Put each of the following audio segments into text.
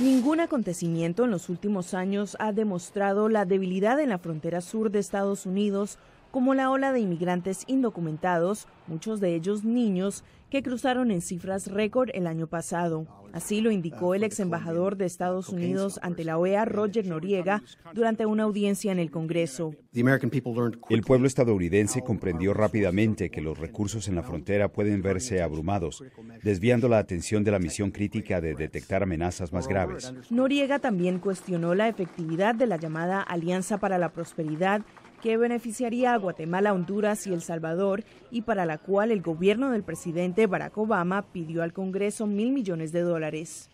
Ningún acontecimiento en los últimos años ha demostrado la debilidad en la frontera sur de Estados Unidos como la ola de inmigrantes indocumentados, muchos de ellos niños, que cruzaron en cifras récord el año pasado. Así lo indicó el ex embajador de Estados Unidos ante la OEA, Roger Noriega, durante una audiencia en el Congreso. El pueblo estadounidense comprendió rápidamente que los recursos en la frontera pueden verse abrumados, desviando la atención de la misión crítica de detectar amenazas más graves. Noriega también cuestionó la efectividad de la llamada Alianza para la Prosperidad que beneficiaría a Guatemala, Honduras y El Salvador y para la cual el gobierno del presidente Barack Obama pidió al Congreso mil millones de dólares.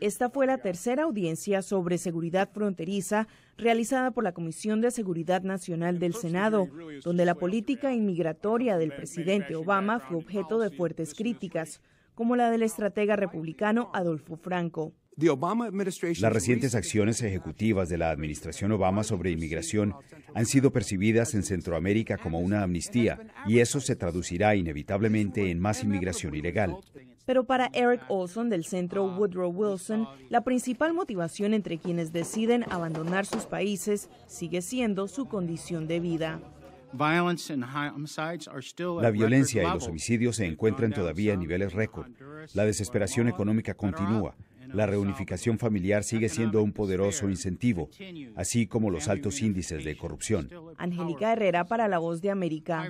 Esta fue la tercera audiencia sobre seguridad fronteriza realizada por la Comisión de Seguridad Nacional del Senado, donde la política inmigratoria del presidente Obama fue objeto de fuertes críticas, como la del estratega republicano Adolfo Franco. Las recientes acciones ejecutivas de la administración Obama sobre inmigración han sido percibidas en Centroamérica como una amnistía y eso se traducirá inevitablemente en más inmigración ilegal. Pero para Eric Olson del Centro Woodrow Wilson, la principal motivación entre quienes deciden abandonar sus países sigue siendo su condición de vida. La violencia y los homicidios se encuentran todavía en niveles récord. La desesperación económica continúa la reunificación familiar sigue siendo un poderoso incentivo, así como los altos índices de corrupción. Angélica Herrera para La Voz de América.